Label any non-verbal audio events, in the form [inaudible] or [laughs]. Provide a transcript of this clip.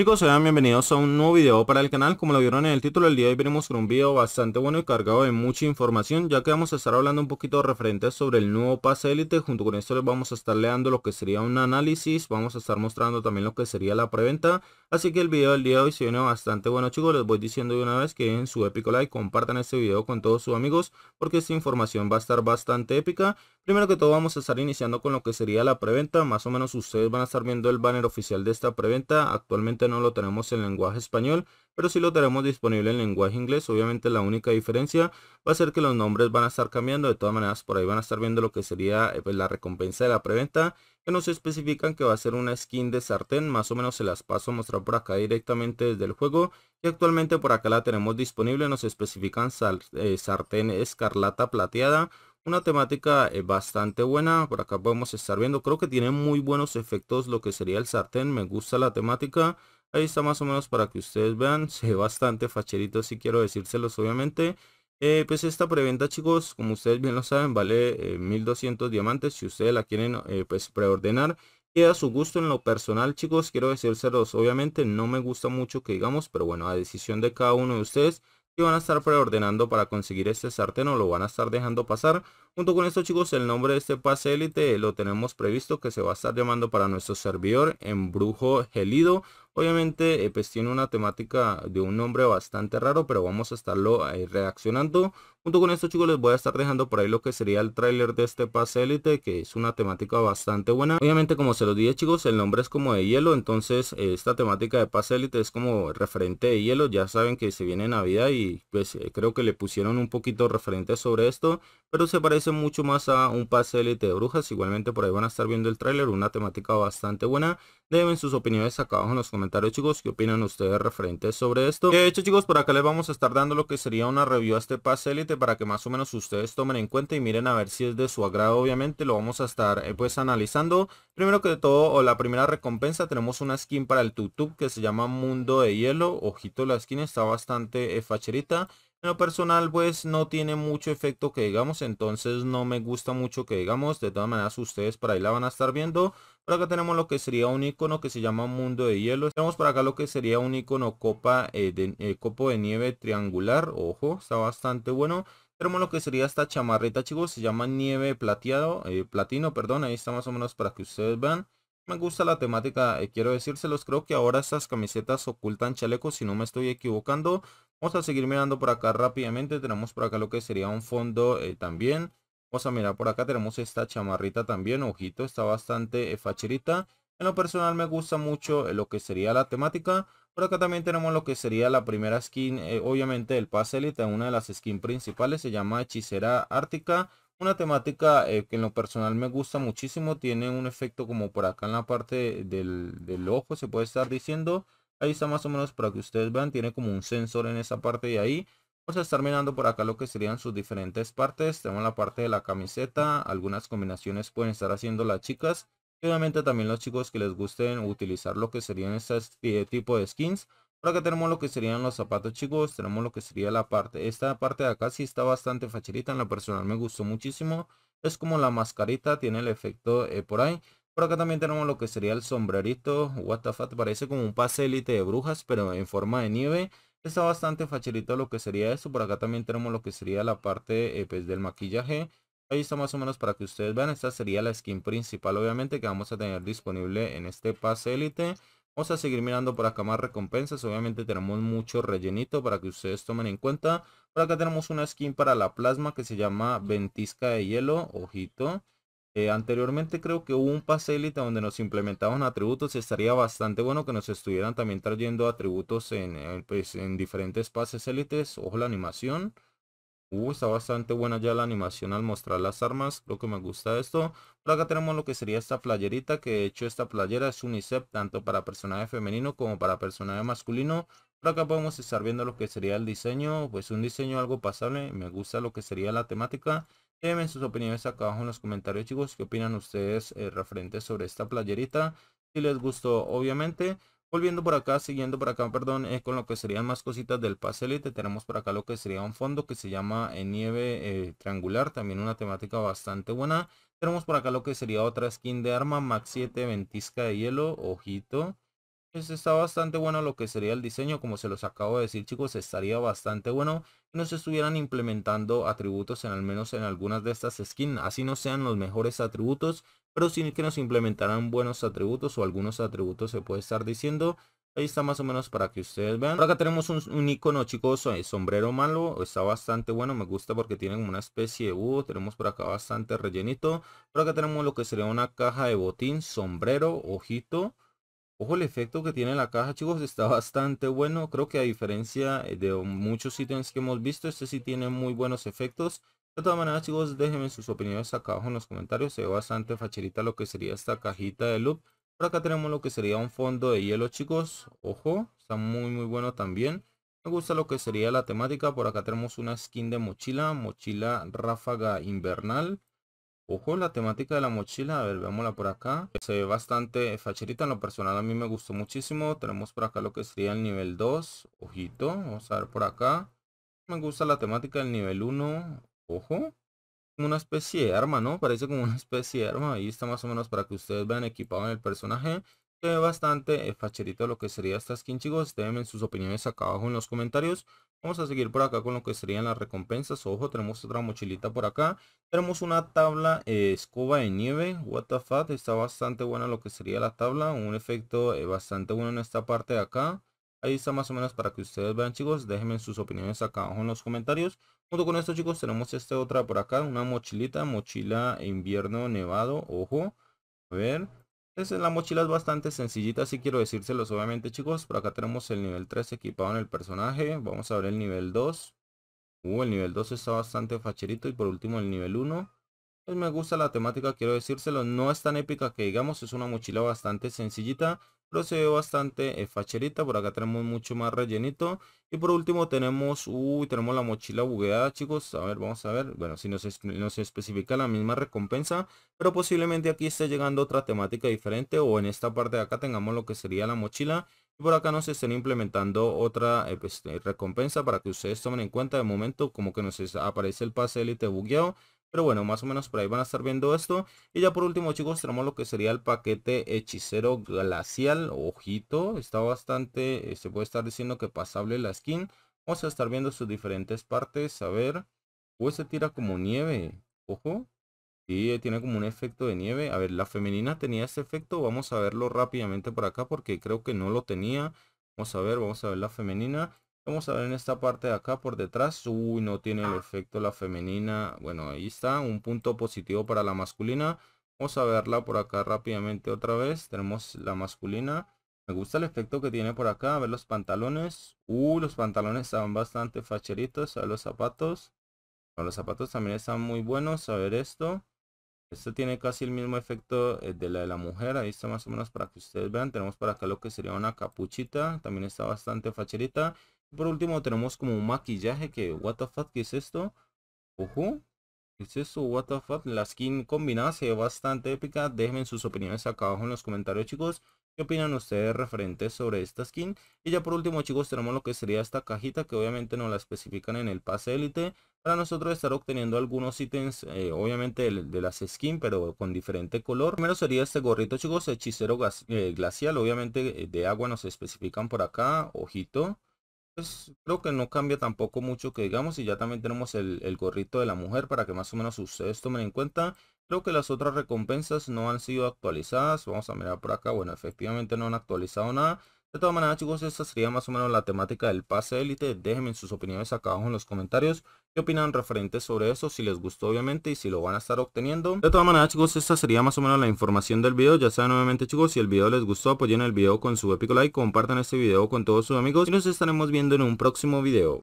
Chicos, sean bienvenidos a un nuevo video para el canal, como lo vieron en el título, el día de hoy venimos con un video bastante bueno y cargado de mucha información, ya que vamos a estar hablando un poquito referente sobre el nuevo pase élite, junto con esto les vamos a estar leyendo lo que sería un análisis, vamos a estar mostrando también lo que sería la preventa, Así que el video del día de hoy se viene bastante bueno chicos, les voy diciendo de una vez que den su épico like, compartan este video con todos sus amigos porque esta información va a estar bastante épica. Primero que todo vamos a estar iniciando con lo que sería la preventa, más o menos ustedes van a estar viendo el banner oficial de esta preventa, actualmente no lo tenemos en lenguaje español, pero sí lo tenemos disponible en lenguaje inglés, obviamente la única diferencia va a ser que los nombres van a estar cambiando, de todas maneras por ahí van a estar viendo lo que sería eh, pues, la recompensa de la preventa que nos especifican que va a ser una skin de sartén, más o menos se las paso a mostrar por acá directamente desde el juego y actualmente por acá la tenemos disponible, nos especifican eh, sartén escarlata plateada, una temática eh, bastante buena, por acá podemos estar viendo, creo que tiene muy buenos efectos lo que sería el sartén, me gusta la temática, ahí está más o menos para que ustedes vean, [laughs] se ve bastante facherito si quiero decírselos obviamente, eh, pues esta preventa chicos, como ustedes bien lo saben, vale 1200 eh, diamantes. Si ustedes la quieren eh, pues preordenar, queda a su gusto en lo personal chicos. Quiero dos. obviamente no me gusta mucho que digamos, pero bueno, a decisión de cada uno de ustedes van a estar preordenando para conseguir este sartén o lo van a estar dejando pasar. Junto con esto chicos el nombre de este pase élite lo tenemos previsto que se va a estar llamando para nuestro servidor Embrujo Gelido. Obviamente eh, pues tiene una temática de un nombre bastante raro pero vamos a estarlo ahí eh, reaccionando. Junto con esto chicos les voy a estar dejando por ahí lo que sería el tráiler de este pase élite que es una temática bastante buena. Obviamente como se los dije chicos el nombre es como de hielo entonces eh, esta temática de pase élite es como referente de hielo. Ya saben que se viene navidad y pues eh, creo que le pusieron un poquito referente sobre esto pero se parece mucho más a un pase élite de brujas. Igualmente por ahí van a estar viendo el tráiler, una temática bastante buena. Deben sus opiniones acá abajo en los comentarios, chicos, qué opinan ustedes referentes sobre esto. De hecho, chicos, por acá les vamos a estar dando lo que sería una review a este pase élite para que más o menos ustedes tomen en cuenta y miren a ver si es de su agrado, obviamente. Lo vamos a estar eh, pues analizando. Primero que todo, o la primera recompensa, tenemos una skin para el tutu que se llama Mundo de Hielo. Ojito, la skin está bastante eh, facherita lo personal pues no tiene mucho efecto que digamos, entonces no me gusta mucho que digamos, de todas maneras ustedes por ahí la van a estar viendo. Por acá tenemos lo que sería un icono que se llama Mundo de Hielo. Tenemos por acá lo que sería un icono copa eh, de, eh, copo de nieve triangular, ojo, está bastante bueno. Tenemos lo que sería esta chamarrita chicos, se llama nieve plateado, eh, platino, perdón, ahí está más o menos para que ustedes vean me gusta la temática, eh, quiero decírselos, creo que ahora estas camisetas ocultan chalecos, si no me estoy equivocando. Vamos a seguir mirando por acá rápidamente, tenemos por acá lo que sería un fondo eh, también. Vamos a mirar por acá, tenemos esta chamarrita también, ojito, está bastante eh, facherita. En lo personal me gusta mucho lo que sería la temática. Por acá también tenemos lo que sería la primera skin, obviamente el pase elite, una de las skins principales, se llama Hechicera Ártica una temática eh, que en lo personal me gusta muchísimo. Tiene un efecto como por acá en la parte del, del, ojo, se puede estar diciendo. Ahí está más o menos para que ustedes vean. Tiene como un sensor en esa parte de ahí. Vamos a estar mirando por acá lo que serían sus diferentes partes. Tenemos la parte de la camiseta. Algunas combinaciones pueden estar haciendo las chicas. obviamente también los chicos que les gusten utilizar lo que serían este tipo de skins por acá tenemos lo que serían los zapatos chicos, tenemos lo que sería la parte. Esta parte de acá sí está bastante facilita, en la personal me gustó muchísimo. Es como la mascarita, tiene el efecto eh, por ahí. Por acá también tenemos lo que sería el sombrerito, what the fuck, parece como un pase élite de brujas, pero en forma de nieve. Está bastante facilito lo que sería esto. Por acá también tenemos lo que sería la parte eh, pues, del maquillaje. Ahí está más o menos para que ustedes vean. Esta sería la skin principal obviamente que vamos a tener disponible en este pase élite. Vamos a seguir mirando por acá más recompensas. Obviamente tenemos mucho rellenito para que ustedes tomen en cuenta. Por acá tenemos una skin para la plasma que se llama Ventisca de Hielo. Ojito. Eh, anteriormente creo que hubo un pase élite donde nos implementaban atributos. Estaría bastante bueno que nos estuvieran también trayendo atributos en, eh, pues, en diferentes pases élites. Ojo la animación. Uh, está bastante buena ya la animación al mostrar las armas. Creo que me gusta esto. Por acá tenemos lo que sería esta playerita. Que de hecho esta playera es unicep. Tanto para personaje femenino como para personaje masculino. Por acá podemos estar viendo lo que sería el diseño. Pues un diseño algo pasable. Me gusta lo que sería la temática. Déjenme sus opiniones acá abajo en los comentarios chicos. ¿Qué opinan ustedes eh, referentes sobre esta playerita? Si les gustó obviamente. Volviendo por acá, siguiendo por acá, perdón, es eh, con lo que serían más cositas del pase Elite. Tenemos por acá lo que sería un fondo que se llama en eh, nieve eh, triangular, también una temática bastante buena. Tenemos por acá lo que sería otra skin de arma, Max 7, ventisca de hielo, ojito. Pues, está bastante bueno lo que sería el diseño, como se los acabo de decir chicos, estaría bastante bueno que nos estuvieran implementando atributos en al menos en algunas de estas skins, así no sean los mejores atributos, pero sí que nos implementaran buenos atributos o algunos atributos se puede estar diciendo, Ahí está más o menos para que ustedes vean. Por acá tenemos un, un icono chicos, eh, sombrero malo. Está bastante bueno, me gusta porque tiene una especie de búho. Tenemos por acá bastante rellenito. Por acá tenemos lo que sería una caja de botín, sombrero, ojito. Ojo el efecto que tiene la caja, chicos, está [laughs] bastante bueno. Creo que a diferencia eh, de muchos ítems que hemos visto, este sí tiene muy buenos efectos. De todas maneras, chicos, déjenme sus opiniones acá abajo en los comentarios. Se ve bastante facherita lo que sería esta cajita de loop. Por acá tenemos lo que sería un fondo de hielo, chicos. Ojo, está muy, muy bueno también. Me gusta lo que sería la temática. Por acá tenemos una skin de mochila, mochila ráfaga invernal. Ojo la temática de la mochila, a ver, veámosla por acá. Se ve bastante facherita, en lo personal a mí me gustó muchísimo. Tenemos por acá lo que sería el nivel 2, ojito, vamos a ver por acá. Me gusta la temática del nivel 1, ojo. Una especie de arma, ¿no? Parece como una [laughs] especie de arma, ahí está más o menos para que ustedes vean equipado en el personaje bastante eh, facherito lo que sería esta skin, chicos. Déjenme sus opiniones acá abajo en los comentarios. Vamos a seguir por acá con lo que serían las recompensas. Ojo, tenemos otra mochilita por acá. Tenemos una tabla eh, escoba de nieve. What the fuck? Está bastante buena lo que sería la tabla. Un efecto eh, bastante bueno en esta parte de acá. Ahí está más o menos para que ustedes vean chicos. Déjenme sus opiniones acá abajo en los comentarios. Junto con esto chicos tenemos esta otra por acá. Una mochilita. Mochila invierno nevado. Ojo. A ver es la mochila es bastante sencillita, así quiero decírselos obviamente chicos. Por acá tenemos el nivel 3 equipado en el personaje. Vamos a ver el nivel 2. Uh, el nivel 2 está bastante facherito y por último el nivel 1. Pues, me gusta la temática, quiero decírselo. No es tan épica que digamos, es una mochila bastante sencillita. Pero se ve bastante eh, facherita. Por acá tenemos mucho más rellenito. Y por último tenemos, uy, tenemos la mochila bugueada, chicos. A ver, vamos a ver. Bueno, si nos, especifica la misma recompensa. Pero posiblemente aquí esté llegando otra temática diferente. O en esta parte de acá tengamos lo que sería la mochila. Y por acá nos estén implementando otra eh, pues, eh, recompensa para que ustedes tomen en cuenta. De momento como que nos aparece el pase élite bugueado. Pero bueno, más o menos por ahí van a estar viendo esto. Y ya por último, chicos, tenemos lo que sería el paquete hechicero glacial. Ojito, está bastante, eh, se puede estar diciendo que pasable la skin. Vamos a estar viendo sus diferentes partes. A ver, pues se tira como nieve. Ojo. Y tiene como un efecto de nieve. A ver, la femenina tenía ese efecto. Vamos a verlo rápidamente por acá porque creo que no lo tenía. Vamos a ver, vamos a ver la femenina. Vamos a ver en esta parte de acá por detrás. Uy, no tiene el ah. efecto la femenina. Bueno, ahí está. Un punto positivo para la masculina. Vamos a verla por acá rápidamente otra vez. Tenemos la masculina. Me gusta el efecto que tiene por acá. A ver los pantalones. Uh, los pantalones están bastante facheritos. A ver los zapatos. Bueno, los zapatos también están muy buenos. A ver esto. Esto tiene casi el mismo efecto eh, de la de la mujer. Ahí está más o menos para que ustedes vean. Tenemos por acá lo que sería una capuchita. También está bastante facherita. Por último tenemos como un maquillaje que, what the fuck, ¿qué es esto? Ojo, ¿qué es esto? What the fuck, la skin combinada se ve bastante épica. Dejen sus opiniones acá abajo en los comentarios, chicos. ¿Qué opinan ustedes referentes sobre esta skin? Y ya por último chicos tenemos lo que sería esta cajita que obviamente nos la especifican en el pase élite para nosotros estar obteniendo algunos ítems eh, obviamente de, las skins pero con diferente color. Primero sería este gorrito chicos, hechicero eh, glacial, obviamente eh, de agua nos especifican por acá, ojito. Pues, creo que no cambia tampoco mucho que digamos y ya también tenemos el, el, gorrito de la mujer para que más o menos ustedes tomen en cuenta. Creo que las otras recompensas no han sido actualizadas. Vamos a mirar por acá. Bueno, efectivamente no han actualizado nada. De todas maneras chicos, esta sería más o menos la temática del pase élite. Déjenme sus opiniones acá abajo en los comentarios qué opinan referentes sobre eso, si les gustó obviamente y si lo van a estar obteniendo. De todas maneras chicos, esta sería más o menos la información del video. Ya saben nuevamente chicos, si el video les gustó apoyen el video con su épico like, compartan este video con todos sus amigos y nos estaremos viendo en un próximo video.